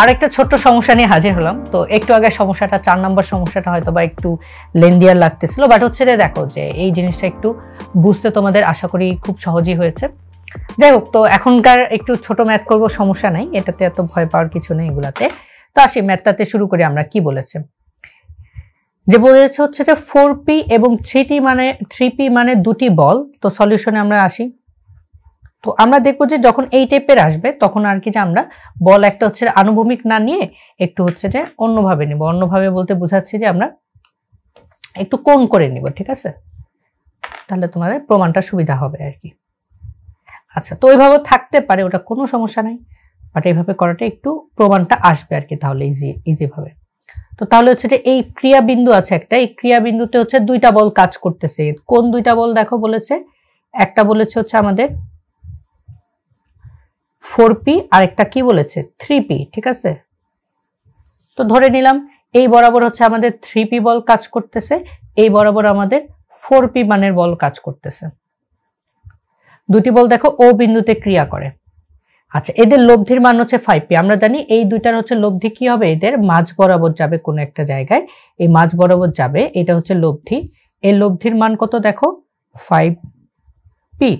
আর একটা ছোট্ট সমস্যা নিয়ে হাজির হলাম তো একটু আগে সমস্যাটা চার নম্বর সমস্যাটা হয়তো বা একটু লেন্দিয়ার লাগতেছিল বাট হচ্ছে যে দেখো যে এই জিনিসটা একটু বুঝতে তোমাদের আশা করি খুব সহজই হয়েছে যাই হোক তো এখনকার একটু ছোট ম্যাথ করব সমস্যা নাই এটাতে এত ভয় পাওয়ার কিছু নেই এগুলাতে তো আসি ম্যাথটাতে শুরু করি আমরা কি বলেছে যে বলেছে হচ্ছে যে ফোর পি এবং থ্রি টি মানে থ্রি পি মানে দুটি বল তো সলিউশনে আমরা আসি তো আমরা দেখবো যে যখন এই টাইপের আসবে তখন আর কি যে আমরা বল একটা হচ্ছে আনুভূমিক না নিয়ে একটু হচ্ছে যে অন্যভাবে নেব অন্যভাবে বলতে বোঝাচ্ছি যে আমরা একটু কোন করে নিব ঠিক আছে তাহলে তোমাদের প্রমাণটা সুবিধা হবে আর কি আচ্ছা তো ওইভাবে থাকতে পারে ওটা কোনো সমস্যা নাই বাট এইভাবে করাটা একটু প্রমাণটা আসবে আর কি তাহলে ইজি ইজিভাবে তো তাহলে হচ্ছে যে এই ক্রিয়াবিন্দু আছে একটা এই ক্রিয়াবিন্দুতে হচ্ছে দুইটা বল কাজ করতেছে কোন দুইটা বল দেখো বলেছে একটা বলেছে হচ্ছে আমাদের ফোর পি আর একটা কি বলেছে থ্রি পি ঠিক আছে তো ধরে নিলাম এই বরাবর হচ্ছে আমাদের থ্রি পি বল কাজ করতেছে এই বরাবর আমাদের ফোর পি মানের বল কাজ করতেছে দুটি বল দেখো ও বিন্দুতে ক্রিয়া করে আচ্ছা এদের লব্ধির মান হচ্ছে ফাইভ পি আমরা জানি এই দুইটার হচ্ছে লব্ধি কি হবে এদের মাঝ বরাবর যাবে কোনো একটা জায়গায় এই মাঝ বরাবর যাবে এটা হচ্ছে লব্ধি এই লব্ধির মান কত দেখো ফাইভ পি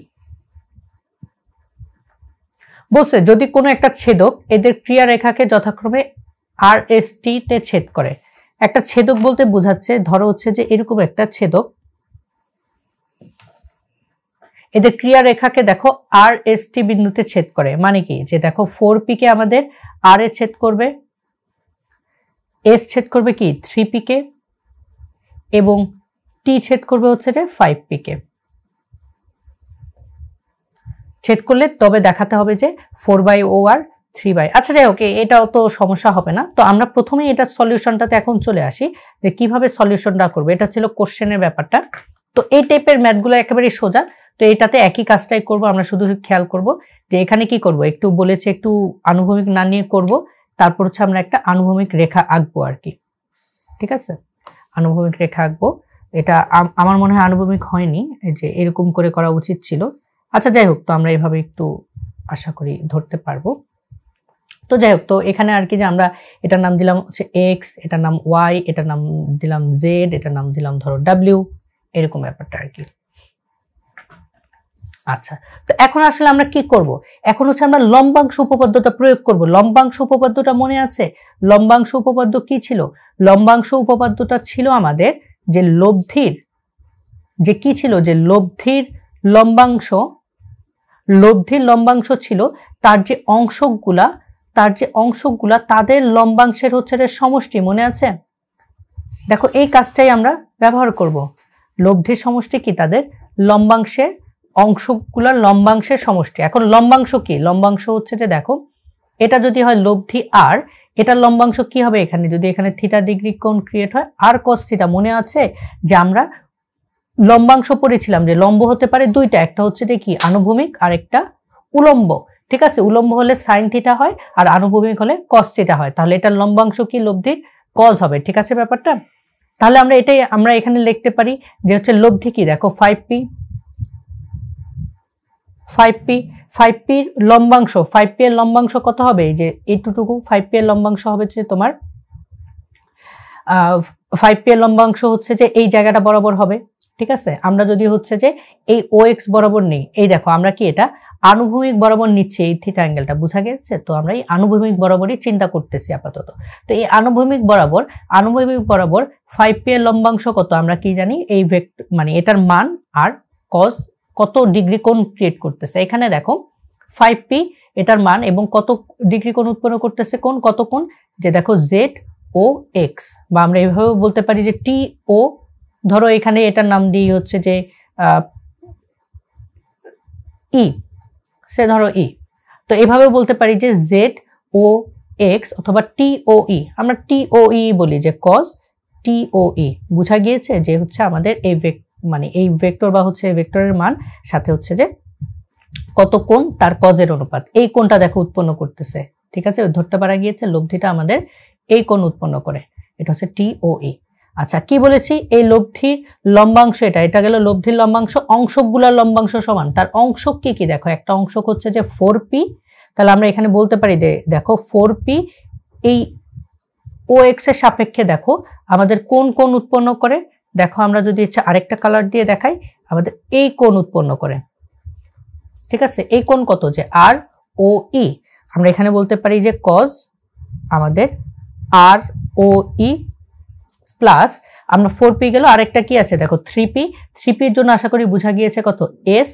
বলছে যদি কোনো একটা ছেদক এদের ক্রিয়া রেখাকে যথাক্রমে আর এস তে ছেদ করে একটা ছেদক বলতে বোঝাচ্ছে ধরো হচ্ছে যে এরকম একটা ছেদক এদের ক্রিয়া রেখাকে দেখো আর এস টি বিন্দুতে ছেদ করে মানে কি যে দেখো ফোর পিকে আমাদের আর এ ছেদ করবে এস ছেদ করবে কি থ্রি পিকে এবং টি ছেদ করবে হচ্ছে যে ফাইভ পিকে ছেদ করলে তবে দেখাতে হবে যে four by O R three by আচ্ছা যাই ওকে এটাও তো সমস্যা হবে না তো আমরা প্রথমেই এটার সলিউশনটাতে এখন চলে আসি যে কিভাবে সলিউশনটা করবো এটা ছিল কোশ্চেনের ব্যাপারটা তো এই টাইপের ম্যাথগুলো একেবারেই সোজা তো এটাতে একই কাজটাই করব আমরা শুধু খেয়াল করব যে এখানে কি করব একটু বলেছে একটু আনুভূমিক না নিয়ে করব তারপর হচ্ছে আমরা একটা আনুভূমিক রেখা আঁকবো আর কি ঠিক আছে আনুভূমিক রেখা আঁকবো এটা আমার মনে হয় আনুভূমিক হয়নি যে এরকম করে করা উচিত ছিল আচ্ছা যাই হোক তো আমরা এভাবে একটু আশা করি ধরতে পারবো তো যাই হোক তো এখানে আর কি যে আমরা এটার নাম দিলাম হচ্ছে এক্স এটার নাম ওয়াই এটার নাম দিলাম জেড এটার নাম দিলাম ধরো ডাব্লিউ এরকম ব্যাপারটা আর কি আচ্ছা তো এখন আসলে আমরা কি করব এখন হচ্ছে আমরা লম্বাংশ উপপাদ্যটা প্রয়োগ করব লম্বাংশ উপপাদ্যটা মনে আছে লম্বাংশ উপপাদ্য কি ছিল লম্বাংশ উপপাদ্যটা ছিল আমাদের যে লব্ধির যে কি ছিল যে লব্ধির লম্বাংশ লব্ধির লম্বাংশ ছিল তার যে অংশগুলা তার যে অংশগুলা তাদের লম্বাংশের হচ্ছে সমষ্টি মনে আছে দেখো এই কাজটাই আমরা ব্যবহার করব লব্ধির সমষ্টি কি তাদের লম্বাংশের অংশগুলার লম্বাংশের সমষ্টি এখন লম্বাংশ কি লম্বাংশ হচ্ছে যে দেখো এটা যদি হয় লব্ধি আর এটার লম্বাংশ কি হবে এখানে যদি এখানে থিটা ডিগ্রি কোণ ক্রিয়েট হয় আর কস থিটা মনে আছে যে আমরা লম্বাংশ পড়েছিলাম যে লম্ব হতে পারে দুইটা একটা হচ্ছে দেখি আনুভূমিক আর একটা উলম্ব ঠিক আছে উলম্ব হলে সাইন থিটা হয় আর আনুভূমিক হলে কস থিটা হয় তাহলে এটার লম্বাংশ কি লব্ধির কজ হবে ঠিক আছে ব্যাপারটা তাহলে আমরা এটাই আমরা এখানে লিখতে পারি যে হচ্ছে লব্ধি কি দেখো five P five P five পির লম্বাংশ ফাইভ পি এর লম্বাংশ কত হবে যে এইটুটুকু ফাইভ পি এর লম্বাংশ হবে যে তোমার ফাইভ পি এর লম্বাংশ হচ্ছে যে এই জায়গাটা বরাবর হবে ঠিক আছে আমরা যদি হচ্ছে যে এই ও এক্স বরাবর নেই এই দেখো আমরা কি এটা আনুভূমিক বরাবর নিচ্ছে এই থিটা অ্যাঙ্গেলটা বোঝা গেছে তো আমরা এই আনুভূমিক বরাবরই চিন্তা করতেছি আপাতত তো এই আনুভূমিক বরাবর আনুভূমিক বরাবর ফাইভ পি এর লম্বাংশ কত আমরা কি জানি এই ভেক্ট মানে এটার মান আর কস কত ডিগ্রি কোন ক্রিয়েট করতেছে এখানে দেখো ফাইভ পি এটার মান এবং কত ডিগ্রি কোন উৎপন্ন করতেছে কোন কত কোন যে দেখো জেড ও এক্স বা আমরা এভাবে বলতে পারি যে টি ও ধরো এখানে এটার নাম দিই হচ্ছে যে ই সে ধরো ই তো এভাবে বলতে পারি যে জেড ও এক্স অথবা টি ও ই e, আমরা টি ও ই e বলি যে কজ ই বোঝা গিয়েছে যে হচ্ছে আমাদের এই মানে এই ভেক্টর বা হচ্ছে ভেক্টরের মান সাথে হচ্ছে যে কত কোন তার কজের অনুপাত এই কোনটা দেখো উৎপন্ন করতেছে ঠিক আছে ধরতে পারা গিয়েছে লব্ধিটা আমাদের এই কোন উৎপন্ন করে এটা হচ্ছে টিওই আচ্ছা কি বলেছি এই লব্ধির লম্বাংশ এটা এটা গেল লব্ধির লম্বাংশ অংশগুলোর লম্বাংশ সমান তার অংশ কি কি দেখো একটা অংশ হচ্ছে যে ফোর পি তাহলে আমরা এখানে বলতে পারি দেখো ফোর পি এই ও এক্স এর সাপেক্ষে দেখো আমাদের কোন কোন উৎপন্ন করে দেখো আমরা যদি ইচ্ছা আরেকটা কালার দিয়ে দেখাই আমাদের এই কোন উৎপন্ন করে ঠিক আছে এই কোন কত যে আর ও ই আমরা এখানে বলতে পারি যে কজ আমাদের আর ও ই প্লাস আমরা ফোর পি গেল আরেকটা কি আছে দেখো থ্রি পি থ্রি পির জন্য আশা করি বোঝা গিয়েছে কত এস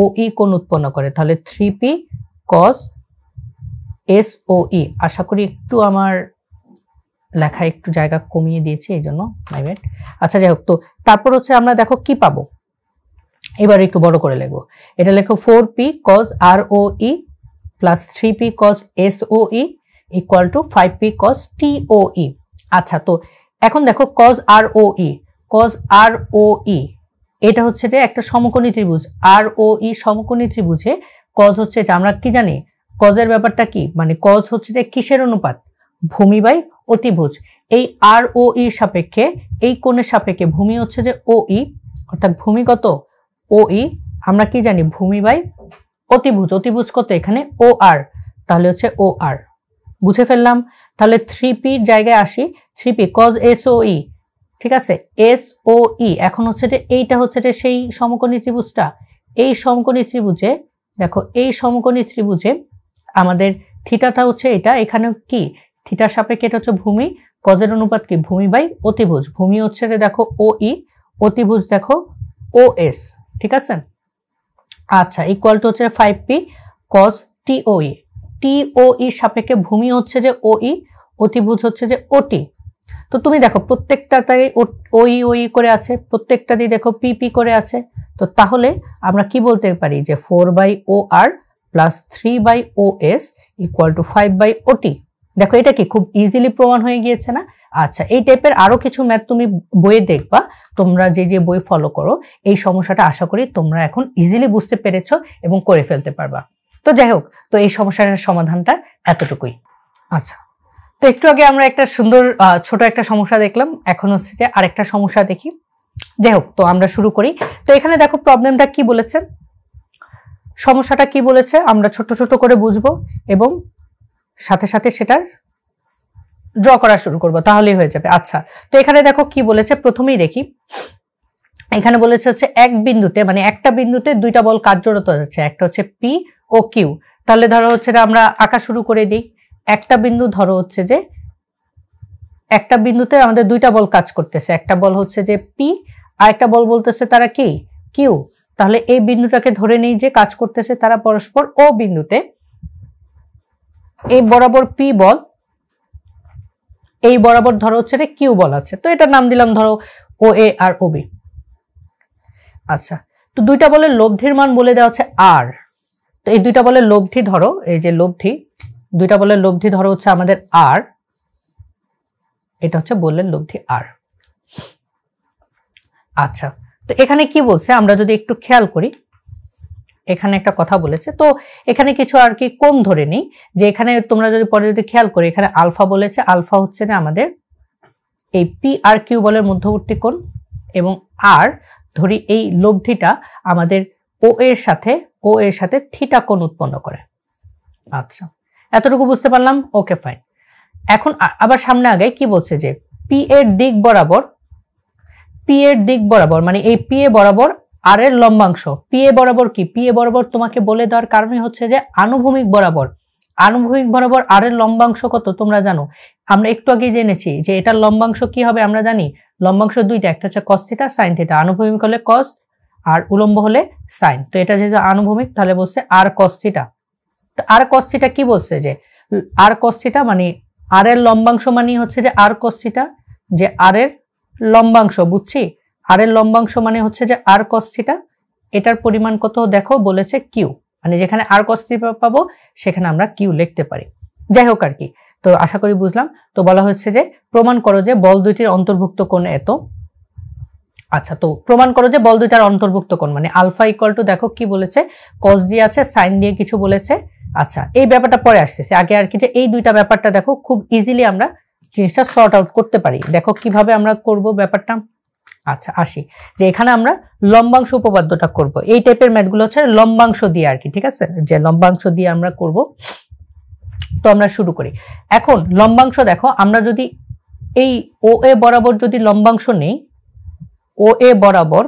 ও ই কোন উৎপন্ন করে তাহলে three P cos S O E আশা করি একটু আমার লেখা একটু জায়গা কমিয়ে দিয়েছে এই জন্য আচ্ছা যাই হোক তো তারপর হচ্ছে আমরা দেখো কি পাবো এবার একটু বড় করে লেখবো এটা লেখো four P cos R O E plus three P cos S O E equal to five P cos T O E আচ্ছা তো এখন দেখো কজ আর ও ই কজ আর ও ই এটা হচ্ছে এটা একটা সমকোণী ত্রিভুজ আর ও ই সমকোণী ত্রিভুজে কজ হচ্ছে এটা আমরা কি জানি কজের ব্যাপারটা কি মানে কজ হচ্ছে এটা কিসের অনুপাত ভূমি বাই অতিভুজ এই আর ও ই সাপেক্ষে এই কোণের সাপেক্ষে ভূমি হচ্ছে যে ও ই e, অর্থাৎ ভূমিগত ও ই e, আমরা কি জানি ভূমি বাই অতিভুজ অতিভুজ কত এখানে ও আর তাহলে হচ্ছে ও আর বুঝে ফেললাম তাহলে থ্রি পির জায়গায় আসি three P cos S O E ঠিক আছে এস ও ই এখন হচ্ছে যে এইটা হচ্ছে যে সেই সমকোণী ত্রিভুজটা এই সমকোণী ত্রিভুজে দেখো এই সমকোণী ত্রিভুজে আমাদের থিটাটা হচ্ছে এটা এখানে কি থিটার সাপেক্ষে এটা হচ্ছে ভূমি কজের অনুপাত কি ভূমি বাই অতিভুজ ভূমি হচ্ছে দেখো ও ই e। অতিভুজ দেখো ও ঠিক আছে আচ্ছা ইকুয়াল টু হচ্ছে five P cos T O E T O E সাপেক্ষে ভূমি হচ্ছে যে ও ই অতিভুজ হচ্ছে যে ওটি তো তুমি দেখো প্রত্যেকটাতেই ওই ওই করে আছে প্রত্যেকটাতেই দেখো পিপি করে আছে তো তাহলে আমরা কি বলতে পারি যে four by O R plus three by O S equal to five by O T দেখো এটা কি খুব ইজিলি প্রমাণ হয়ে গিয়েছে না আচ্ছা এই টাইপের আরও কিছু ম্যাথ তুমি বইয়ে দেখবা তোমরা যে যে বই ফলো করো এই সমস্যাটা আশা করি তোমরা এখন ইজিলি বুঝতে পেরেছ এবং করে ফেলতে পারবা তো যাই হোক তো এই সমস্যার সমাধানটা এতটুকুই আচ্ছা তো একটু আগে আমরা একটা সুন্দর ছোট একটা সমস্যা দেখলাম এখন হচ্ছে আরেকটা সমস্যা দেখি যাই হোক তো আমরা শুরু করি তো এখানে দেখো প্রবলেমটা কি বলেছে সমস্যাটা কি বলেছে আমরা ছোট ছোট করে বুঝবো এবং সাথে সাথে সেটার ড্র করা শুরু করব তাহলেই হয়ে যাবে আচ্ছা তো এখানে দেখো কি বলেছে প্রথমেই দেখি এখানে বলেছে হচ্ছে এক বিন্দুতে মানে একটা বিন্দুতে দুইটা বল কার্যরত আছে একটা হচ্ছে পি ও কিউ তাহলে ধরো হচ্ছে আমরা আঁকা শুরু করে দিই একটা বিন্দু ধরো হচ্ছে যে একটা বিন্দুতে আমাদের দুইটা বল কাজ করতেছে একটা বল হচ্ছে যে পি আর একটা বল বলতেছে তারা কি কিউ তাহলে এই বিন্দুটাকে ধরে নেই যে কাজ করতেছে তারা পরস্পর ও বিন্দুতে এই বরাবর পি বল এই বরাবর ধরো হচ্ছে যে কিউ বল আছে তো এটার নাম দিলাম ধরো ও এ আর ও বি আচ্ছা তো দুইটা বলের লব্ধির মান বলে দেওয়া হচ্ছে আর তো এই দুইটা বলে লব্ধি ধরো এই যে লব্ধি দুইটা বলে লব্ধি ধরো হচ্ছে আমাদের আর এটা হচ্ছে বললের লব্ধি আর আচ্ছা তো এখানে কি বলছে আমরা যদি একটু খেয়াল করি এখানে একটা কথা বলেছে তো এখানে কিছু আর কি কোন ধরে নেই যে এখানে তোমরা যদি পরে যদি খেয়াল করি এখানে আলফা বলেছে আলফা হচ্ছে না আমাদের এই পি আর কিউ বলের মধ্যবর্তী কোণ এবং আর ধরি এই লব্ধিটা আমাদের ও এর সাথে ও এর সাথে থিটা কোণ উৎপন্ন করে আচ্ছা এতটুকু বুঝতে পারলাম ওকে ফাইন এখন আবার সামনে আগে কি বলছে যে পি এর দিক বরাবর পি এর দিক বরাবর মানে এই পি এ বরাবর আর এর লম্বাংশ পি এ বরাবর কি পি এ বরাবর তোমাকে বলে দেওয়ার কারণই হচ্ছে যে আনুভূমিক বরাবর আনুভূমিক বরাবর আর এর লম্বাংশ কত তোমরা জানো আমরা একটু আগে জেনেছি যে এটার লম্বাংশ কি হবে আমরা জানি লম্বাংশ দুইটা একটা হচ্ছে কস থিটা সাইন থিটা আনুভূমিক হলে কস আর উলম্ব হলে সাইন তো এটা যেহেতু আনুভূমিক তাহলে বলছে আর কস্থিটা আর কস্থিটা কি বলছে যে আর কস্থিটা মানে আর এর লম্বাংশ মানেই হচ্ছে যে আর কস্থিটা যে আর এর লম্বাংশ বুঝছি আর এর লম্বাংশ মানে হচ্ছে যে আর কস্থিটা এটার পরিমাণ কত দেখো বলেছে কিউ মানে যেখানে আর কস্থিটা পাবো সেখানে আমরা কিউ লিখতে পারি যাই হোক আর কি তো আশা করি বুঝলাম তো বলা হচ্ছে যে প্রমাণ করো যে বল দুইটির অন্তর্ভুক্ত কোণে এত আচ্ছা তো প্রমাণ করো যে বল দুইটার অন্তর্ভুক্ত কোন মানে আলফা ইকুয়াল টু দেখো কি বলেছে কস দিয়ে আছে সাইন দিয়ে কিছু বলেছে আচ্ছা এই ব্যাপারটা পরে আসতেছে আগে আর কি যে এই দুইটা ব্যাপারটা দেখো খুব ইজিলি আমরা জিনিসটা শর্ট আউট করতে পারি দেখো কিভাবে আমরা করব ব্যাপারটা আচ্ছা আসি যে এখানে আমরা লম্বাংশ উপপাদ্যটা করব এই টাইপের ম্যাথগুলো হচ্ছে লম্বাংশ দিয়ে আর কি ঠিক আছে যে লম্বাংশ দিয়ে আমরা করব তো আমরা শুরু করি এখন লম্বাংশ দেখো আমরা যদি এই ও এ বরাবর যদি লম্বাংশ নেই ও এ বরাবর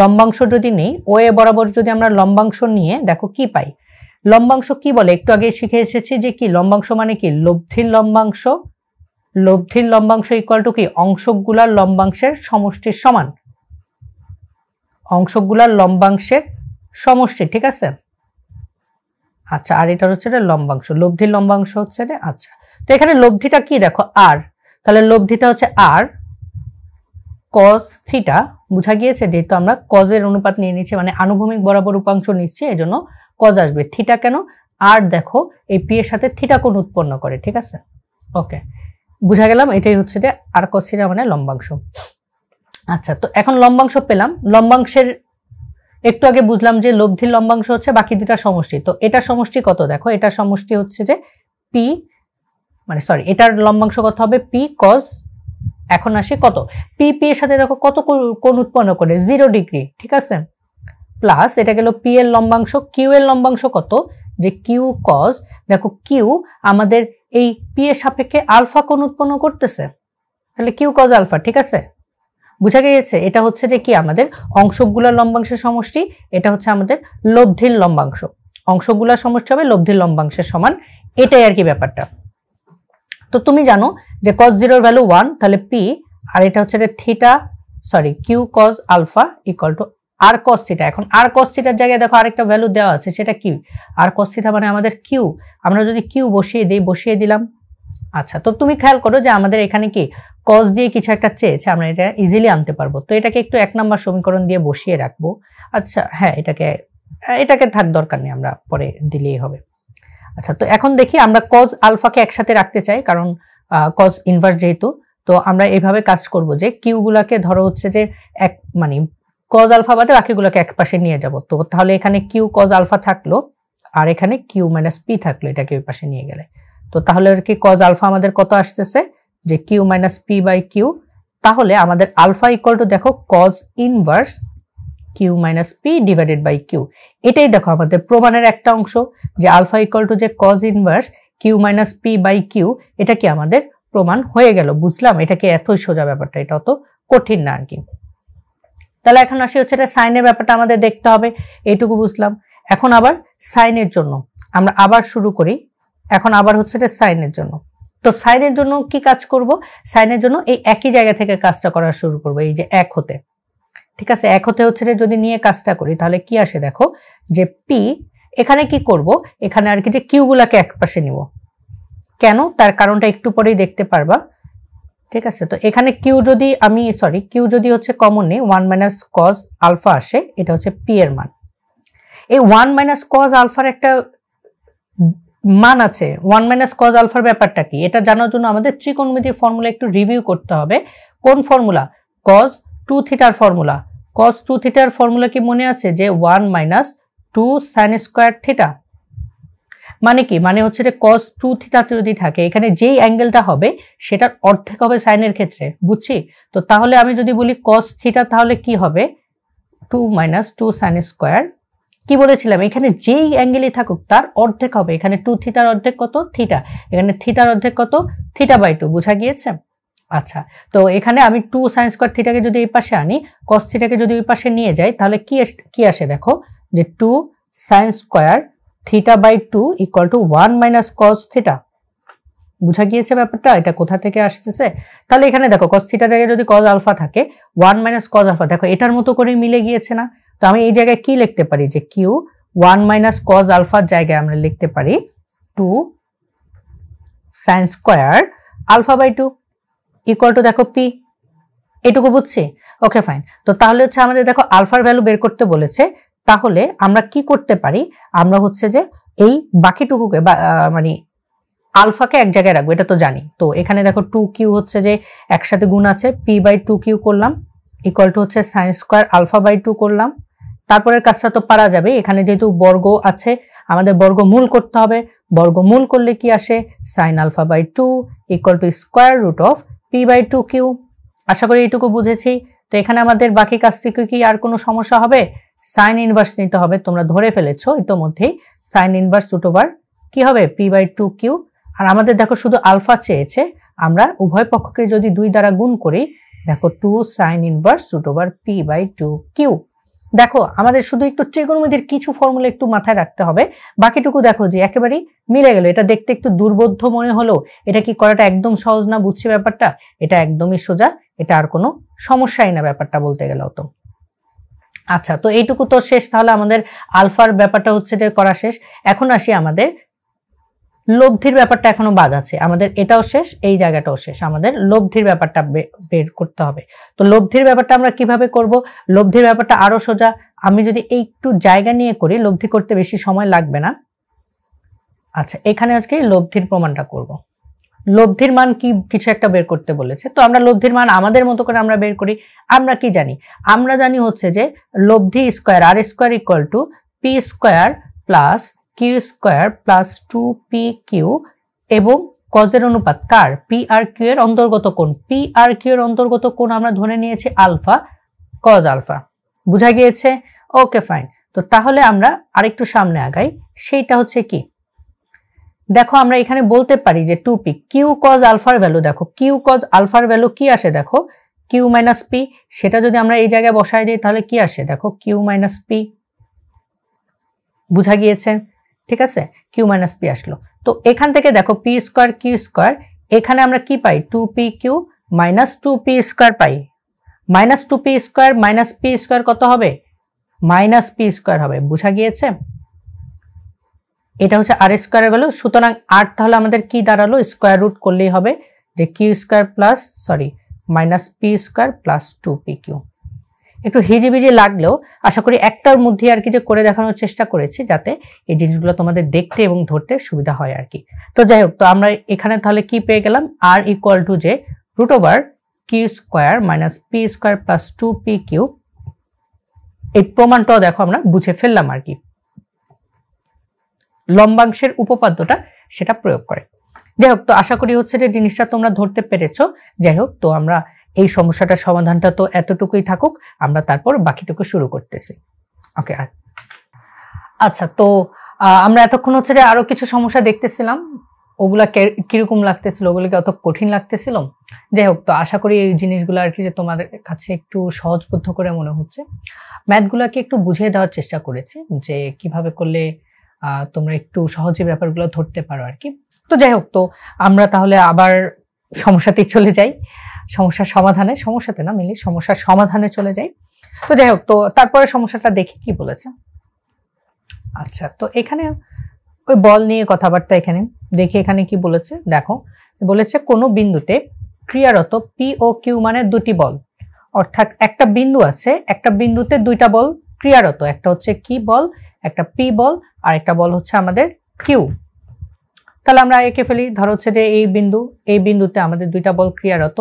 লম্বাংশ যদি নেই ও এ বরাবর যদি আমরা লম্বাংশ নিয়ে দেখো কি পাই লম্বাংশ কি বলে একটু আগে শিখে এসেছি যে কি লম্বাংশ মানে কি লব্ধির লম্বাংশ লব্ধির লম্বাংশ ইকুয়াল টু কি অংশগুলার লম্বাংশের সমষ্টির সমান অংশগুলার লম্বাংশের সমষ্টি ঠিক আছে আচ্ছা আর এটা হচ্ছে লম্বাংশ লব্ধির লম্বাংশ হচ্ছে আচ্ছা তো এখানে লব্ধিটা কি দেখো আর তাহলে লব্ধিটা হচ্ছে আর কজ থিটা বুঝা গিয়েছে যেহেতু আমরা কজের অনুপাত নিয়ে নিচ্ছি মানে আনুভূমিক বরাবর উপাংশ নিচ্ছি এজন্য কজ আসবে থিটা কেন আর দেখো এই পি এর সাথে থিটা কোন উৎপন্ন করে ঠিক আছে ওকে বুঝা গেলাম এটাই হচ্ছে যে আর কজ থিটা মানে লম্বাংশ আচ্ছা তো এখন লম্বাংশ পেলাম লম্বাংশের একটু আগে বুঝলাম যে লব্ধির লম্বাংশ হচ্ছে বাকি দুটা সমষ্টি তো এটা সমষ্টি কত দেখো এটা সমষ্টি হচ্ছে যে পি মানে সরি এটার লম্বাংশ কত হবে পি কজ এখন আসি কত পিপি এর সাথে দেখো কত কোন উৎপন্ন করে জিরো ডিগ্রি ঠিক আছে প্লাস এটা গেল পি এর লম্বাংশ কিউ এর লম্বাংশ কত যে কিউ কজ দেখো কিউ আমাদের এই পি এর সাপেক্ষে আলফা কোন উৎপন্ন করতেছে তাহলে কিউ কজ আলফা ঠিক আছে বুঝা গিয়েছে এটা হচ্ছে যে কি আমাদের অংশগুলার লম্বাংশের সমষ্টি এটা হচ্ছে আমাদের লব্ধির লম্বাংশ অংশগুলার সমষ্টি হবে লব্ধির লম্বাংশের সমান এটাই আর কি ব্যাপারটা তো তুমি জানো যে কজ জিরোর ভ্যালু ওয়ান তাহলে পি আর এটা হচ্ছে theta sorry Q cos alpha equal to R cos theta এখন আর কস থিটার জায়গায় দেখো আরেকটা ভ্যালু দেওয়া আছে সেটা কিউ আর কস থিটা মানে আমাদের কিউ আমরা যদি কিউ বসিয়ে দিই বসিয়ে দিলাম আচ্ছা তো তুমি খেয়াল করো যে আমাদের এখানে কি কস দিয়ে কিছু একটা চেয়েছে আমরা এটা ইজিলি আনতে পারবো তো এটাকে একটু এক নম্বর সমীকরণ দিয়ে বসিয়ে রাখবো আচ্ছা হ্যাঁ এটাকে এটাকে থাক দরকার নেই আমরা পরে দিলেই হবে আচ্ছা তো এখন দেখি আমরা কজ আলফাকে একসাথে রাখতে চাই কারণ কজ ইনভার্স যেহেতু তো আমরা এইভাবে কাজ করব যে কিউগুলাকে ধরো হচ্ছে যে এক মানে কজ আলফা বাদে বাকিগুলোকে এক পাশে নিয়ে যাব তো তাহলে এখানে কিউ কজ আলফা থাকলো আর এখানে কিউ মাইনাস পি থাকলো এটাকে ওই পাশে নিয়ে গেলে তো তাহলে আর কি কজ আলফা আমাদের কত আসতেছে যে Q minus P by Q তাহলে আমাদের আলফা ইকুয়াল টু দেখো cos inverse Q minus P divided by Q এটাই দেখো আমাদের প্রমাণের একটা অংশ যে আলফা ইকুয়াল টু যে cos inverse Q minus P by Q এটা কি আমাদের প্রমাণ হয়ে গেল বুঝলাম এটাকে এতই সোজা ব্যাপারটা এটা অত কঠিন না আর কি তাহলে এখন আসি হচ্ছে এটা সাইনের ব্যাপারটা আমাদের দেখতে হবে এইটুকু বুঝলাম এখন আবার সাইনের জন্য আমরা আবার শুরু করি এখন আবার হচ্ছে এটা সাইনের জন্য তো সাইনের জন্য কি কাজ করব সাইনের জন্য এই একই জায়গা থেকে কাজটা করা শুরু করব এই যে এক হতে ঠিক আছে এক হতে হচ্ছে যদি নিয়ে কাজটা করি তাহলে কি আসে দেখো যে পি এখানে কি করব এখানে আর কি যে কিউগুলাকে একপাশে নিব কেন তার কারণটা একটু পরেই দেখতে পারবা ঠিক আছে তো এখানে কিউ যদি আমি সরি কিউ যদি হচ্ছে কমন নেই ওয়ান মাইনাস কজ আলফা আসে এটা হচ্ছে পি এর মান এই ওয়ান মাইনাস কজ আলফার একটা মান আছে ওয়ান মাইনাস কজ আলফার ব্যাপারটা কি এটা জানার জন্য আমাদের ত্রিকোণমিতির ফর্মুলা একটু রিভিউ করতে হবে কোন ফর্মুলা কজ টু থিটার ফর্মুলা কস টু থিটার ফর্মুলা কি মনে আছে যে one minus two sine square theta মানে কি মানে হচ্ছে যে কস টু থিটাতে যদি থাকে এখানে যেই অ্যাঙ্গেলটা হবে সেটার অর্ধেক হবে সাইনের ক্ষেত্রে বুঝছি তো তাহলে আমি যদি বলি কস থিটা তাহলে কি হবে two minus two sine square কি বলেছিলাম এখানে যেই অ্যাঙ্গেলই থাকুক তার অর্ধেক হবে এখানে টু থিটার অর্ধেক কত থিটা এখানে থিটার অর্ধেক কত থিটা বাই টু বোঝা গিয়েছে আচ্ছা তো এখানে আমি টু সাইন স্কোয়ার থিটাকে যদি এই পাশে আনি কস থিটাকে যদি ওই পাশে নিয়ে যাই তাহলে কি কি আসে দেখো যে two sine square theta by two equal to one minus cos theta বুঝা গিয়েছে ব্যাপারটা এটা কোথা থেকে আসতেছে তাহলে এখানে দেখো কস থিটা জায়গায় যদি কজ আলফা থাকে ওয়ান মাইনাস কজ আলফা দেখো এটার মতো করে মিলে গিয়েছে না তো আমি এই জায়গায় কি লিখতে পারি যে কিউ ওয়ান মাইনাস কজ আলফার জায়গায় আমরা লিখতে পারি two sine square alpha by two equal to দেখো পি এটুকু বুঝছি ওকে ফাইন তো তাহলে হচ্ছে আমাদের দেখো আলফার ভ্যালু বের করতে বলেছে তাহলে আমরা কি করতে পারি আমরা হচ্ছে যে এই বাকিটুকুকে মানে আলফাকে এক জায়গায় রাখবো এটা তো জানি তো এখানে দেখো টু কিউ হচ্ছে যে একসাথে গুণ আছে পি বাই টু কিউ করলাম ইকুয়াল টু হচ্ছে sine square alpha by two করলাম তারপরের কাজটা তো পারা যাবে এখানে যেহেতু বর্গ আছে আমাদের বর্গমূল করতে হবে বর্গমূল করলে কি আসে sine alpha by two equal to square root of P by two Q আশা করি এইটুকু বুঝেছি তো এখানে আমাদের বাকি কাজ থেকে কি আর কোনো সমস্যা হবে সাইন ইনভার্স নিতে হবে তোমরা ধরে ফেলেছো ইতোমধ্যেই সাইন ইনভার্স রুট ওভার কী হবে পি বাই টু কিউ আর আমাদের দেখো শুধু আলফা চেয়েছে আমরা উভয় পক্ষকে যদি দুই দ্বারা গুণ করি দেখো two sine inverse root P by two Q দেখো আমাদের শুধু একটু ত্রিকোণমিতির কিছু ফর্মুলা একটু মাথায় রাখতে হবে বাকিটুকু দেখো যে একেবারেই মিলে গেল এটা দেখতে একটু দুর্বোধ্য মনে হলো এটা কি করাটা একদম সহজ না বুঝছে ব্যাপারটা এটা একদমই সোজা এটা আর কোনো সমস্যাই না ব্যাপারটা বলতে গেল তো আচ্ছা তো এইটুকু তো শেষ তাহলে আমাদের আলফার ব্যাপারটা হচ্ছে যে করা শেষ এখন আসি আমাদের লব্ধির ব্যাপারটা এখনো বাদ আছে আমাদের এটাও শেষ এই জায়গাটাও শেষ আমাদের লব্ধির ব্যাপারটা বের করতে হবে তো লব্ধির ব্যাপারটা আমরা কিভাবে করব লব্ধির ব্যাপারটা আরো সোজা আমি যদি একটু জায়গা নিয়ে করি লব্ধি করতে বেশি সময় লাগবে না আচ্ছা এখানে আজকে লব্ধির প্রমাণটা করব। লব্ধির মান কি কিছু একটা বের করতে বলেছে তো আমরা লব্ধির মান আমাদের মতো করে আমরা বের করি আমরা কি জানি আমরা জানি হচ্ছে যে লব্ধি square R square equal to P square plus Q square plus two P Q এবং কজের অনুপাত কার পি আর কিউ এর অন্তর্গত কোণ পি আর কিউ এর অন্তর্গত কোণ আমরা ধরে নিয়েছি আলফা কজ আলফা বুঝা গিয়েছে ওকে ফাইন তো তাহলে আমরা আরেকটু সামনে আগাই সেইটা হচ্ছে কি দেখো আমরা এখানে বলতে পারি যে টু পি কিউ কজ আলফার ভ্যালু দেখো কিউ কজ আলফার ভ্যালু কি আসে দেখো কিউ মাইনাস পি সেটা যদি আমরা এই জায়গায় বসাই দিই তাহলে কি আসে দেখো কিউ মাইনাস পি বুঝা গিয়েছে ঠিক আছে কিউ মাইনাস পি আসলো তো এখান থেকে দেখো পি স্কোয়ার কিউ স্কোয়ার এখানে আমরা কি পাই two P Q minus two P square পাই minus two P square minus P square কত হবে মাইনাস পি স্কোয়ার হবে বোঝা গিয়েছে এটা হচ্ছে আর স্কোয়ার গেলো সুতরাং আর তাহলে আমাদের কি দাঁড়ালো স্কোয়ার রুট করলেই হবে যে Q square plus sorry minus P square plus two P Q একটু হিজিবিজি লাগলেও আশা করি একটার মধ্যে আর কি যে করে দেখানোর চেষ্টা করেছি যাতে এই জিনিসগুলো তোমাদের দেখতে এবং ধরতে সুবিধা হয় আর কি তো যাই হোক তো আমরা এখানে তাহলে কি পেয়ে গেলাম আর ইকুয়াল টু যে root over Q square minus P square plus two P Q এই প্রমাণটাও দেখো আমরা বুঝে ফেললাম আর কি লম্বাংশের উপপাদ্যটা সেটা প্রয়োগ করে যাই হোক তো আশা করি হচ্ছে যে জিনিসটা তোমরা ধরতে পেরেছ যাই হোক তো আমরা এই সমস্যাটার সমাধানটা তো এতটুকুই থাকুক আমরা তারপর বাকিটুকু শুরু করতেছি ওকে আচ্ছা তো আমরা এতক্ষণ হচ্ছে যে আরো কিছু সমস্যা দেখতেছিলাম ওগুলা কিরকম লাগতেছিল ওগুলোকে অত কঠিন লাগতেছিল যাই হোক তো আশা করি এই জিনিসগুলো আর কি যে তোমাদের কাছে একটু সহজবুদ্ধ করে মনে হচ্ছে ম্যাথগুলোকে একটু বুঝিয়ে দেওয়ার চেষ্টা করেছি যে কিভাবে করলে তোমরা একটু সহজে ব্যাপারগুলো ধরতে পারো আর কি তো যাই হোক তো আমরা তাহলে আবার সমস্যাতেই চলে যাই সমস্যা সমাধানে সমস্যাতে না মিলি সমস্যার সমাধানে চলে যাই তো যাই হোক তো তারপরে সমস্যাটা দেখি কি বলেছে আচ্ছা তো এখানে ওই বল নিয়ে কথাবার্তা এখানে দেখি এখানে কি বলেছে দেখো বলেছে কোনো বিন্দুতে ক্রিয়ারত পি ও কিউ মানে দুটি বল অর্থাৎ একটা বিন্দু আছে একটা বিন্দুতে দুইটা বল ক্রিয়ারত একটা হচ্ছে কি বল একটা পি বল আর একটা বল হচ্ছে আমাদের কিউ তাহলে আমরা একে ফেলি ধর হচ্ছে যে এই বিন্দু এই বিন্দুতে আমাদের দুইটা বল ক্রিয়ারত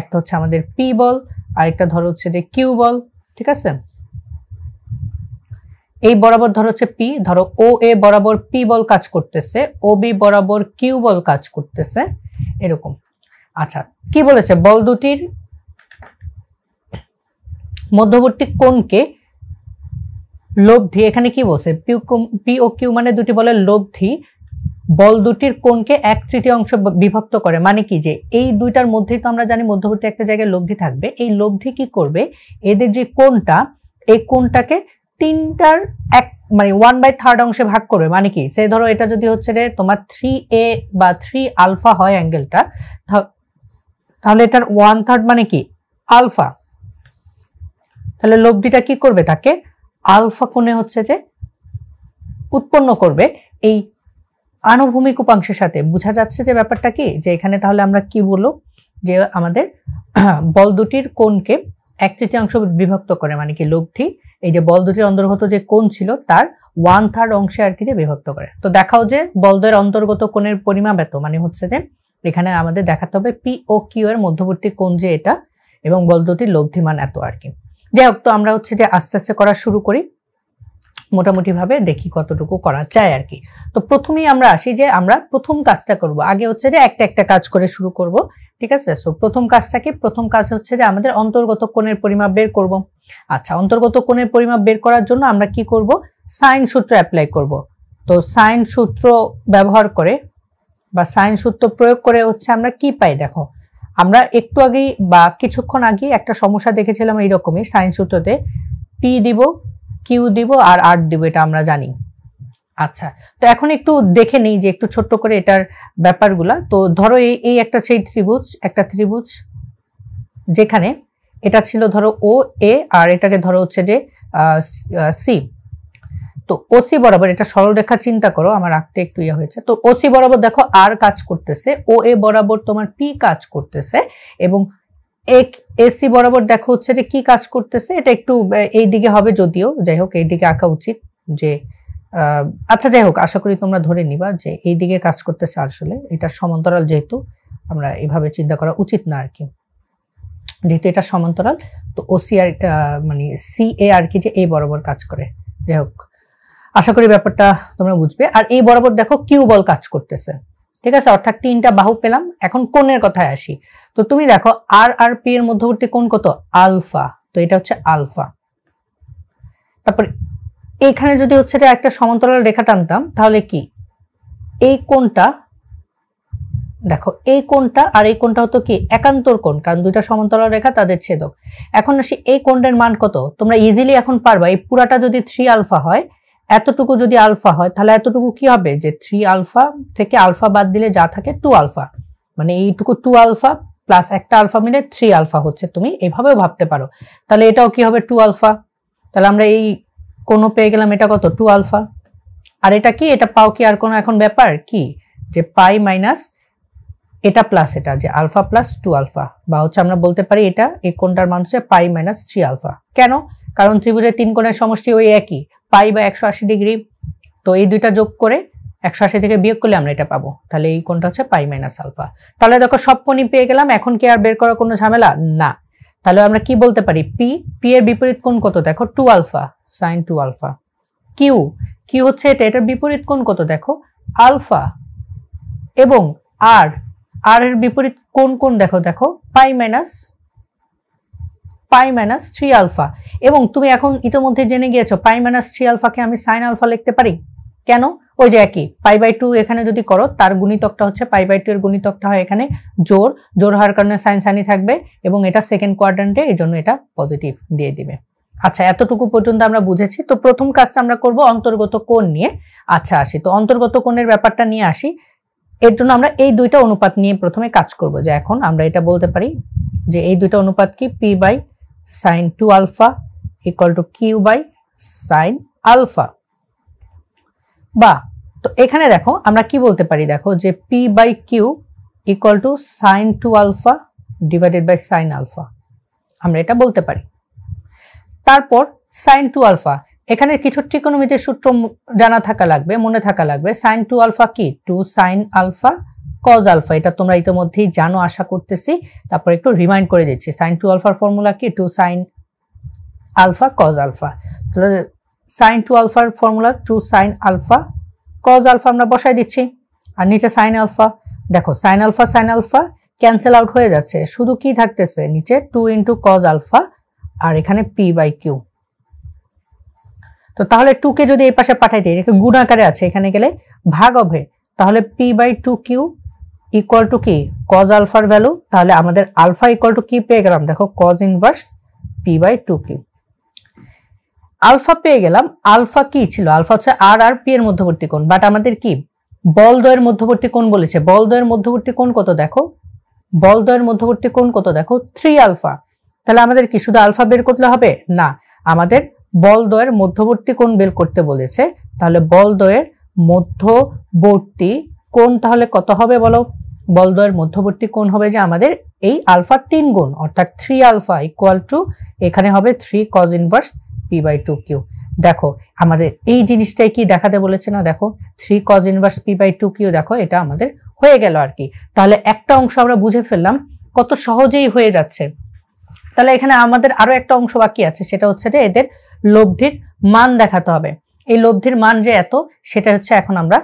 একটা হচ্ছে আমাদের পি বল আরেকটা ধরো হচ্ছে যে কিউ বল ঠিক আছে এই বরাবর ধরো হচ্ছে পি ধরো ও এ বরাবর পি বল কাজ করতেছে ও বি বরাবর কিউ বল কাজ করতেছে এরকম আচ্ছা কি বলেছে বল দুটির মধ্যবর্তী কোনকে লব্ধি এখানে কি বলছে পি ও কিউ মানে দুটি বলের লব্ধি বল দুটির কোণকে এক তৃতীয় অংশ বিভক্ত করে মানে কি যে এই দুইটার মধ্যে তো আমরা জানি মধ্যবর্তী একটা জায়গায় লব্ধি থাকবে এই লব্ধি কি করবে এদের যে কোণটা এই কোণটাকে তিনটার এক মানে ওয়ান বাই থার্ড অংশে ভাগ করবে মানে কি সে ধরো এটা যদি হচ্ছে রে তোমার থ্রি এ বা থ্রি আলফা হয় অ্যাঙ্গেলটা তাহলে এটার ওয়ান থার্ড মানে কি আলফা তাহলে লব্ধিটা কি করবে তাকে আলফা কোণে হচ্ছে যে উৎপন্ন করবে এই আনুভূমিক উপাংশের সাথে বোঝা যাচ্ছে যে ব্যাপারটা কি যে এখানে তাহলে আমরা কি বলব যে আমাদের বল দুটির কোণকে এক তৃতীয়াংশ বিভক্ত করে মানে কি লব্ধি এই যে বল দুটির অন্তর্গত যে কোণ ছিল তার ওয়ান থার্ড অংশে আর কি যে বিভক্ত করে তো দেখাও যে বলদের অন্তর্গত কোণের পরিমাপ এত মানে হচ্ছে যে এখানে আমাদের দেখাতে হবে পি ও কিউ এর মধ্যবর্তী কোণ যে এটা এবং বল দুটির লব্ধিমান এত আর কি যাই হোক তো আমরা হচ্ছে যে আস্তে আস্তে করা শুরু করি মোটামুটিভাবে দেখি কতটুকু করা যায় আর কি তো প্রথমেই আমরা আসি যে আমরা প্রথম কাজটা করব আগে হচ্ছে যে একটা একটা কাজ করে শুরু করব ঠিক আছে সো প্রথম কাজটা কি প্রথম কাজ হচ্ছে যে আমাদের অন্তর্গত কোণের পরিমাপ বের করব আচ্ছা অন্তর্গত কোণের পরিমাপ বের করার জন্য আমরা কি করব সাইন সূত্র অ্যাপ্লাই করব তো সাইন সূত্র ব্যবহার করে বা সাইন সূত্র প্রয়োগ করে হচ্ছে আমরা কি পাই দেখো আমরা একটু আগেই বা কিছুক্ষণ আগে একটা সমস্যা দেখেছিলাম এইরকমই সাইন সূত্রতে পি দিব কিউ দিব আর আর দিব এটা আমরা জানি আচ্ছা তো এখন একটু দেখে নিই যে একটু ছোট্ট করে এটার ব্যাপারগুলা তো ধরো এই এই একটা সেই ত্রিভুজ একটা ত্রিভুজ যেখানে এটা ছিল ধরো ও এ আর এটাকে ধরো হচ্ছে যে সি তো ওসি বরাবর এটা সরলরেখা চিন্তা করো আমার আঁকতে একটু ইয়ে হয়েছে তো ওসি বরাবর দেখো আর কাজ করতেছে ও এ বরাবর তোমার পি কাজ করতেছে এবং এক এসি বরাবর দেখো হচ্ছে যে কি কাজ করতেছে এটা একটু এই দিকে হবে যদিও যাই হোক এইদিকে আঁকা উচিত যে আচ্ছা যাই হোক আশা করি তোমরা ধরে নিবা যে এই দিকে কাজ করতেছে আসলে এটা সমান্তরাল যেহেতু আমরা এভাবে চিন্তা করা উচিত না আর কি যেহেতু এটা সমান্তরাল তো ওসি আর মানে সি এ আর কি যে এই বরাবর কাজ করে যাই হোক আশা করি ব্যাপারটা তোমরা বুঝবে আর এই বরাবর দেখো কিউ বল কাজ করতেছে ঠিক আছে অর্থাৎ তিনটা বাহু পেলাম এখন কোণের কথায় আসি তো তুমি দেখো আর আর পি এর মধ্যবর্তী কোণ কত আলফা তো এটা হচ্ছে আলফা তারপর এখানে যদি হচ্ছে একটা সমান্তরাল রেখা টানতাম তাহলে কি এই কোণটা দেখো এই কোণটা আর এই কোণটা হতো কি একান্তর কোণ কারণ দুইটা সমান্তরাল রেখা তাদের ছেদক এখন আসি এই কোণের মান কত তোমরা ইজিলি এখন পারবা এই পুরাটা যদি থ্রি আলফা হয় এতটুকু যদি আলফা হয় তাহলে এতটুকু কি হবে যে থ্রি আলফা থেকে আলফা বাদ দিলে যা থাকে টু আলফা মানে এইটুকু টু আলফা প্লাস একটা আলফা মিলে থ্রি আলফা হচ্ছে তুমি এভাবেও ভাবতে পারো তাহলে এটাও কি হবে টু আলফা তাহলে আমরা এই কোনো পেয়ে গেলাম এটা কত টু আলফা আর এটা কি এটা পাও কি আর কোনো এখন ব্যাপার কি যে পাই মাইনাস এটা প্লাস এটা যে আলফা প্লাস টু আলফা বা হচ্ছে আমরা বলতে পারি এটা এই কোনটার মানুষের পাই মাইনাস থ্রি আলফা কেন কারণ ত্রিভুজের তিন কোণের সমষ্টি ওই একই পাই বা একশো আশি ডিগ্রি তো এই দুইটা যোগ করে একশো আশি থেকে বিয়োগ করলে আমরা এটা পাবো তাহলে এই কোণটা হচ্ছে পাই মাইনাস আলফা তাহলে দেখো সব কোণই পেয়ে গেলাম এখন কি আর বের করার কোনো ঝামেলা না তাহলে আমরা কি বলতে পারি পি পি এর বিপরীত কোণ কত দেখো two alpha sine two alpha Q Q হচ্ছে এটা এটার বিপরীত কোণ কত দেখো আলফা এবং আর আর এর বিপরীত কোন কোন দেখো দেখো pi minus pi minus three alpha এবং তুমি এখন ইতোমধ্যে জেনে গিয়েছ পাই মাইনাস থ্রি আলফাকে আমি সাইন আলফা লিখতে পারি কেন ওই যে একই পাই বাই টু এখানে যদি করো তার গুণিতকটা হচ্ছে পাই বাই টু এর গুণিতকটা হয় এখানে জোর জোর হওয়ার কারণে সাইন সাইনই থাকবে এবং এটা সেকেন্ড কোয়াড্রেন্টে এই জন্য এটা পজিটিভ দিয়ে দিবে আচ্ছা এতটুকু পর্যন্ত আমরা বুঝেছি তো প্রথম কাজটা আমরা করব অন্তর্গত কোণ নিয়ে আচ্ছা আসি তো অন্তর্গত কোণের ব্যাপারটা নিয়ে আসি এর জন্য আমরা এই দুইটা অনুপাত নিয়ে প্রথমে কাজ করব যে এখন আমরা এটা বলতে পারি যে এই দুইটা অনুপাত কি P by sin 2 alpha equal to q by sin alpha বা তো এখানে দেখো আমরা কি বলতে পারি দেখো যে p by Q equal to sine two alpha divided by sine alpha আমরা এটা বলতে পারি তারপর সাইন টু আলফা এখানে কিছু ত্রিকোণমিতির সূত্র জানা থাকা লাগবে মনে থাকা লাগবে সাইন টু আলফা কি two sine alpha cos alpha এটা তোমরা ইতিমধ্যেই জানো আশা করতেছি তারপর একটু রিমাইন্ড করে দিচ্ছি সাইন টু আলফার ফর্মুলা কি two sine alpha cos alpha sine two আলফার formula two sine alpha cos alpha আমরা বসাই দিচ্ছি আর নিচে সাইন আলফা দেখো sine alpha sine alpha cancel out হয়ে যাচ্ছে শুধু কি থাকতেছে নিচে টু ইন্টু কজ আলফা আর এখানে পি বাই কিউ তো তাহলে টুকে যদি এই পাশে পাঠাই দিই গুণ আকারে আছে এখানে গেলে ভাগ হবে তাহলে P by two Q equal to কি কজ আলফার ভ্যালু তাহলে আমাদের আলফা ইকুয়াল টু কি পেয়ে গেলাম দেখো cos inverse P by two Q alpha পেয়ে গেলাম আলফা কি ছিল আলফা হচ্ছে আর আর পি এর মধ্যবর্তী কোণ বাট আমাদের কি বল দয়ের মধ্যবর্তী কোণ বলেছে বল দয়ের মধ্যবর্তী কোণ কত দেখো বল দয়ের মধ্যবর্তী কোণ কত দেখো থ্রি আলফা তাহলে আমাদের কি শুধু আলফা বের করতে হবে না আমাদের বল দয়ের মধ্যবর্তী কোণ বের করতে বলেছে তাহলে বল দয়ের মধ্যবর্তী কোন তাহলে কত হবে বলো বলদয়ের মধ্যবর্তী কোন হবে যে আমাদের এই আলফা তিন গুণ অর্থাৎ থ্রি আলফা ইকুয়াল টু এখানে হবে three cos inverse P by two Q দেখো আমাদের এই জিনিসটাই কি দেখাতে বলেছে না দেখো three cos inverse P by two Q দেখো এটা আমাদের হয়ে গেল আর কি তাহলে একটা অংশ আমরা বুঝে ফেললাম কত সহজেই হয়ে যাচ্ছে তাহলে এখানে আমাদের আরো একটা অংশ বাকি আছে সেটা হচ্ছে যে এদের লব্ধির মান দেখাতে হবে এই লব্ধির মান যে এত সেটা হচ্ছে এখন আমরা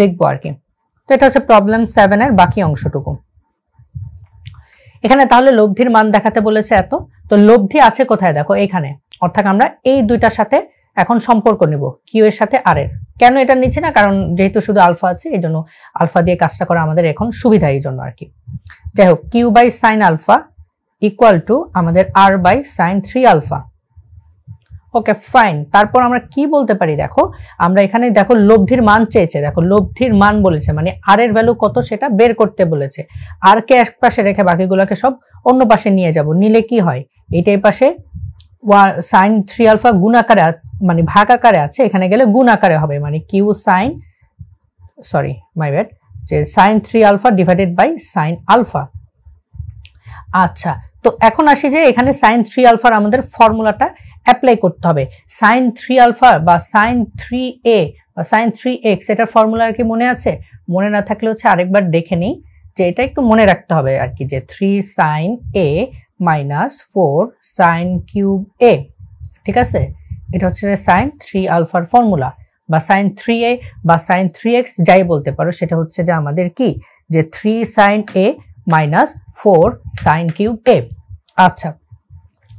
দেখবো আর কি তো এটা হচ্ছে প্রবলেম সেভেনের বাকি অংশটুকু এখানে তাহলে লব্ধির মান দেখাতে বলেছে এত তো লব্ধি আছে কোথায় দেখো এখানে অর্থাৎ আমরা এই দুইটার সাথে এখন সম্পর্ক নিব কিউ এর সাথে আর এর কেন এটা নিচ্ছে না কারণ যেহেতু শুধু আলফা আছে এই জন্য আলফা দিয়ে কাজটা করা আমাদের এখন সুবিধা এই জন্য আর কি যাই হোক Q by sine alpha equal to আমাদের R by sine three alpha okay fine তারপর আমরা কি বলতে পারি দেখো আমরা এখানে দেখো লব্ধির মান চেয়েছে দেখো লব্ধির মান বলেছে মানে আর এর ভ্যালু কত সেটা বের করতে বলেছে আরকে এক পাশে রেখে বাকিগুলোকে সব অন্য পাশে নিয়ে যাব নিলে কি হয় এইটা এই পাশে সাইন থ্রি আলফা গুণ আকারে মানে ভাগ আকারে আছে এখানে গেলে গুণ আকারে হবে মানে Q sine sorry my bad যে sine three alpha divided by sine alpha আচ্ছা তো এখন আসি যে এখানে সাইন থ্রি আলফার আমাদের ফর্মুলাটা অ্যাপ্লাই করতে হবে সাইন থ্রি আলফা বা সাইন থ্রি এ বা সাইন থ্রি এক্স এটার ফর্মুলা আর কি মনে আছে মনে না থাকলে হচ্ছে আরেকবার দেখে নিই যে এটা একটু মনে রাখতে হবে আর কি যে three sine A minus four sine cube A ঠিক আছে এটা হচ্ছে সাইন থ্রি আলফার ফর্মুলা বা সাইন থ্রি এ বা সাইন থ্রি এক্স যাই বলতে পারো সেটা হচ্ছে যে আমাদের কি যে three sine A minus four sine cube A আচ্ছা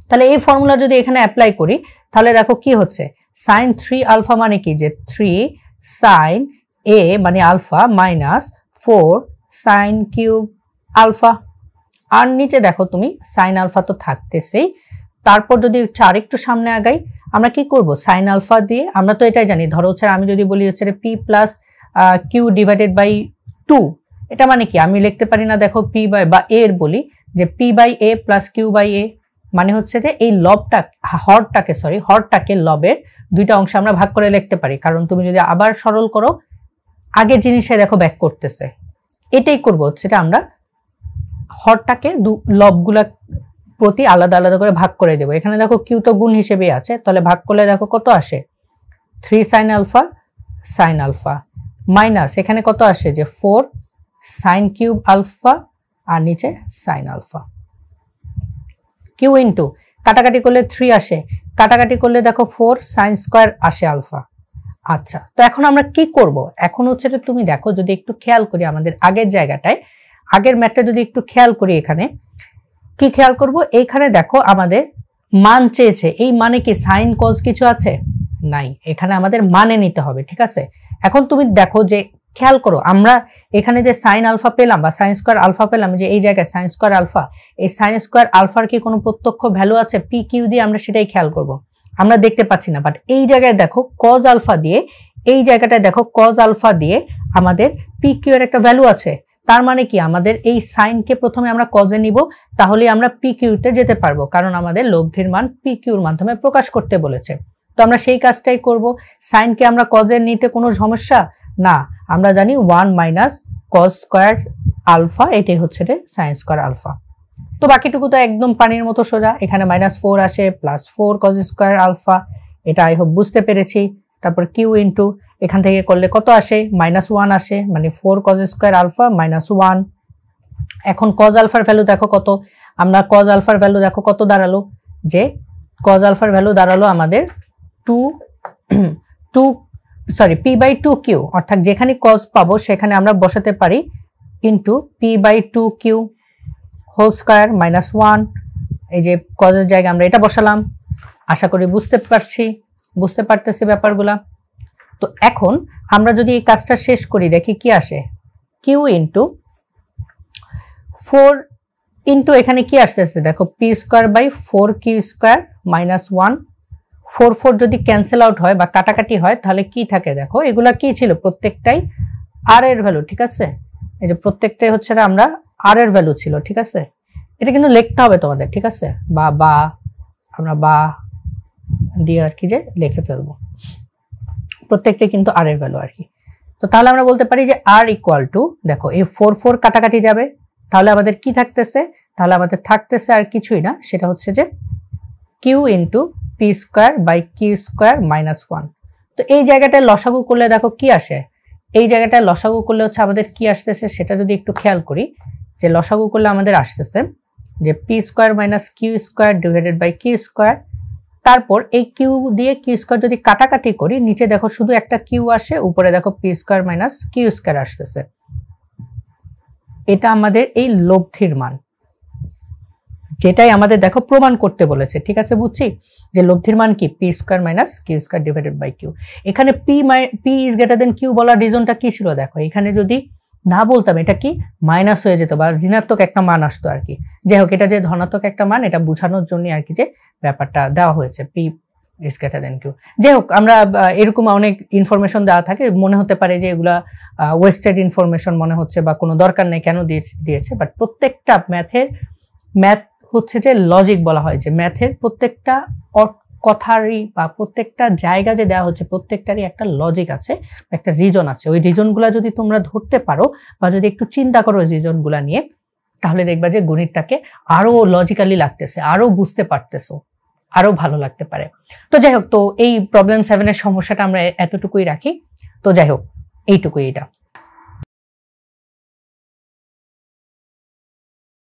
তাহলে এই ফর্মুলা যদি এখানে অ্যাপ্লাই করি তাহলে দেখো কি হচ্ছে সাইন থ্রি আলফা মানে কি যে থ্রি সাইন এ মানে alpha minus four sine cube alpha আর নিচে দেখো তুমি সাইন আলফা তো থাকতেছেই তারপর যদি হচ্ছে আরেকটু সামনে আগাই আমরা কি করব সাইন আলফা দিয়ে আমরা তো এটাই জানি ধরো হচ্ছে আমি যদি বলি হচ্ছে P plus Q divided by two এটা মানে কি আমি লিখতে পারি না দেখো পি বাই বা এ এর বলি যে P by A plus Q by A মানে হচ্ছে যে এই লবটা হরটাকে সরি হরটাকে লবের দুইটা অংশে আমরা ভাগ করে লিখতে পারি কারণ তুমি যদি আবার সরল করো আগের জিনিসে দেখো ব্যাক করতেছে এটাই করবো সেটা আমরা হরটাকে দু লবগুলা প্রতি আলাদা আলাদা করে ভাগ করে দেবো এখানে দেখো কিউ তো গুণ হিসেবে আছে তাহলে ভাগ করলে দেখো কত আসে three sine alpha sine alpha minus এখানে কত আসে যে ফোর সাইন কিউব আলফা আর নিচে সাইন আলফা কিউ ইন্টু কাটাকাটি করলে থ্রি আসে কাটাকাটি করলে দেখো ফোর সাইন স্কোয়ার আসে আলফা আচ্ছা তো এখন আমরা কি করব এখন হচ্ছে তুমি দেখো যদি একটু খেয়াল করি আমাদের আগের জায়গাটায় আগের ম্যাটটা যদি একটু খেয়াল করি এখানে কি খেয়াল করব এইখানে দেখো আমাদের মান চেয়েছে এই মানে কি সাইন কজ কিছু আছে নাই এখানে আমাদের মানে নিতে হবে ঠিক আছে এখন তুমি দেখো যে খেয়াল করো আমরা এখানে যে সাইন আলফা পেলাম বা সাইন স্কোয়ার আলফা পেলাম যে এই জায়গায় সাইন স্কোয়ার আলফা এই সাইন স্কোয়ার আলফার কি কোনো প্রত্যক্ষ ভ্যালু আছে পি কিউ দিয়ে আমরা সেটাই খেয়াল করব। আমরা দেখতে পাচ্ছি না বাট এই জায়গায় দেখো কজ আলফা দিয়ে এই জায়গাটায় দেখো কজ আলফা দিয়ে আমাদের পি কিউ এর একটা ভ্যালু আছে তার মানে কি আমাদের এই সাইনকে প্রথমে আমরা কজে নিব তাহলে আমরা পি কিউতে যেতে পারবো কারণ আমাদের লব্ধির মান পি কিউর মাধ্যমে প্রকাশ করতে বলেছে তো আমরা সেই কাজটাই করব সাইনকে আমরা কজে নিতে কোনো সমস্যা না আমরা জানি one minus cos square alpha এটাই হচ্ছে রে সাইন স্কোয়ার আলফা তো বাকিটুকু তো একদম পানির মতো সোজা এখানে মাইনাস ফোর আসে plus four cos square alpha এটা আই হোপ বুঝতে পেরেছি তারপর কিউ ইন্টু এখান থেকে করলে কত আসে মাইনাস ওয়ান আসে মানে four cos square alpha minus one এখন কজ আলফার ভ্যালু দেখো কত আমরা কজ আলফার ভ্যালু দেখো কত দাঁড়ালো যে কজ আলফার ভ্যালু দাঁড়ালো আমাদের two two sorry P by two Q অর্থাৎ যেখানে কজ পাবো সেখানে আমরা বসাতে পারি into P by two Q whole square minus one এই যে কজের জায়গায় আমরা এটা বসালাম আশা করি বুঝতে পারছি বুঝতে পারতেছি ব্যাপারগুলা তো এখন আমরা যদি এই কাজটা শেষ করি দেখি কি আসে কিউ ইন্টু ফোর ইন্টু এখানে কি আসতেছে দেখো P square by four Q square minus one four four যদি ক্যান্সেল আউট হয় বা কাটাকাটি হয় তাহলে কি থাকে দেখো এগুলা কি ছিল প্রত্যেকটাই আর এর ভ্যালু ঠিক আছে এই যে প্রত্যেকটাই হচ্ছে আমরা আর এর ভ্যালু ছিল ঠিক আছে এটা কিন্তু লিখতে হবে তোমাদের ঠিক আছে বা বা আমরা বা দিয়ে আর কি যে লিখে ফেলবো প্রত্যেকটাই কিন্তু আর এর ভ্যালু আর কি তো তাহলে আমরা বলতে পারি যে আর ইকুয়াল টু দেখো এই ফোর ফোর কাটাকাটি যাবে তাহলে আমাদের কি থাকতেছে তাহলে আমাদের থাকতেছে আর কিছুই না সেটা হচ্ছে যে Q into P square by Q square minus one তো এই জায়গাটায় লসাগু করলে দেখো কি আসে এই জায়গাটায় লসাগু করলে হচ্ছে আমাদের কি আসতেছে সেটা যদি একটু খেয়াল করি যে লসাগু করলে আমাদের আসতেছে যে P square minus Q square divided by Q square তারপর এই কিউ দিয়ে কিউ স্কোয়ার যদি কাটাকাটি করি নিচে দেখো শুধু একটা কিউ আসে উপরে দেখো P square minus Q square আসতেছে এটা আমাদের এই লব্ধির মান যেটাই আমাদের দেখো প্রমাণ করতে বলেছে ঠিক আছে বুঝছি যে লব্ধির মান কি P square minus Q square divided by Q এখানে P my P is greater than Q বলার রিজনটা কি ছিল দেখো এখানে যদি না বলতাম এটা কি মাইনাস হয়ে যেত বা ঋণাত্মক একটা মান আসতো আর কি যাই হোক এটা যে ধনাত্মক একটা মান এটা বোঝানোর জন্য আর কি যে ব্যাপারটা দেওয়া হয়েছে P is greater than Q যাই হোক আমরা এরকম অনেক ইনফরমেশন দেওয়া থাকে মনে হতে পারে যে এগুলা ওয়েস্টেড ইনফরমেশন মনে হচ্ছে বা কোনো দরকার নেই কেন দিয়েছে বাট প্রত্যেকটা ম্যাথের ম্যাথ হচ্ছে যে লজিক বলা হয় যে ম্যাথের প্রত্যেকটা কথারই বা প্রত্যেকটা জায়গা যে দেওয়া হচ্ছে প্রত্যেকটারই একটা লজিক আছে একটা রিজন আছে ওই রিজনগুলো যদি তোমরা ধরতে পারো বা যদি একটু চিন্তা করো রিজনগুলো নিয়ে তাহলে দেখবা যে গণিতটাকে আরও লজিক্যালি লাগতেছে আরও বুঝতে পারতেছো আরও ভালো লাগতে পারে তো যাই হোক তো এই প্রবলেম সেভেনের সমস্যাটা আমরা এতটুকুই রাখি তো যাই হোক এইটুকুই এটা